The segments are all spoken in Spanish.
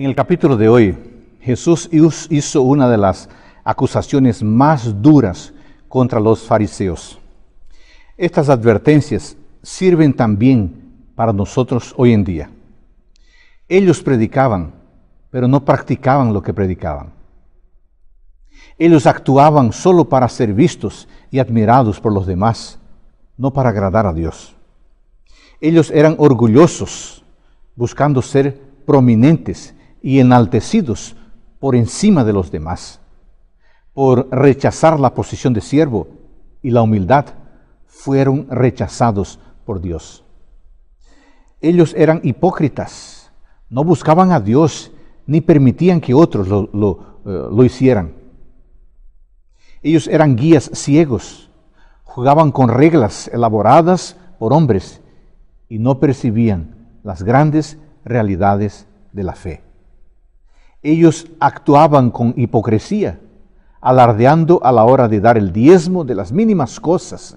En el capítulo de hoy, Jesús hizo una de las acusaciones más duras contra los fariseos. Estas advertencias sirven también para nosotros hoy en día. Ellos predicaban, pero no practicaban lo que predicaban. Ellos actuaban solo para ser vistos y admirados por los demás, no para agradar a Dios. Ellos eran orgullosos, buscando ser prominentes y enaltecidos por encima de los demás, por rechazar la posición de siervo y la humildad, fueron rechazados por Dios. Ellos eran hipócritas, no buscaban a Dios ni permitían que otros lo, lo eh, hicieran. Ellos eran guías ciegos, jugaban con reglas elaboradas por hombres y no percibían las grandes realidades de la fe ellos actuaban con hipocresía, alardeando a la hora de dar el diezmo de las mínimas cosas,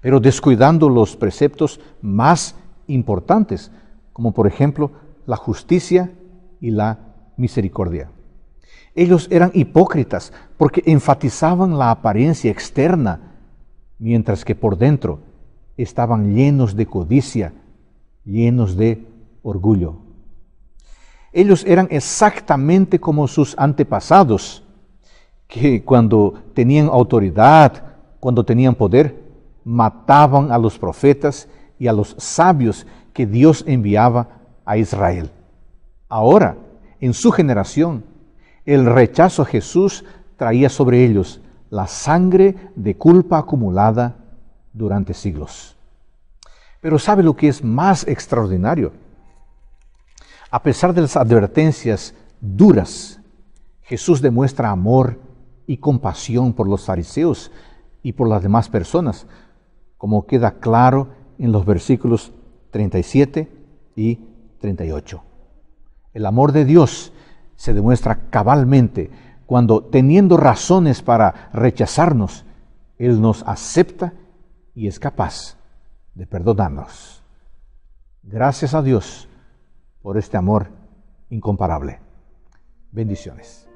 pero descuidando los preceptos más importantes, como por ejemplo la justicia y la misericordia. Ellos eran hipócritas porque enfatizaban la apariencia externa, mientras que por dentro estaban llenos de codicia, llenos de orgullo. Ellos eran exactamente como sus antepasados, que cuando tenían autoridad, cuando tenían poder, mataban a los profetas y a los sabios que Dios enviaba a Israel. Ahora, en su generación, el rechazo a Jesús traía sobre ellos la sangre de culpa acumulada durante siglos. Pero ¿sabe lo que es más extraordinario? A pesar de las advertencias duras, Jesús demuestra amor y compasión por los fariseos y por las demás personas, como queda claro en los versículos 37 y 38. El amor de Dios se demuestra cabalmente cuando, teniendo razones para rechazarnos, Él nos acepta y es capaz de perdonarnos. Gracias a Dios por este amor incomparable. Bendiciones.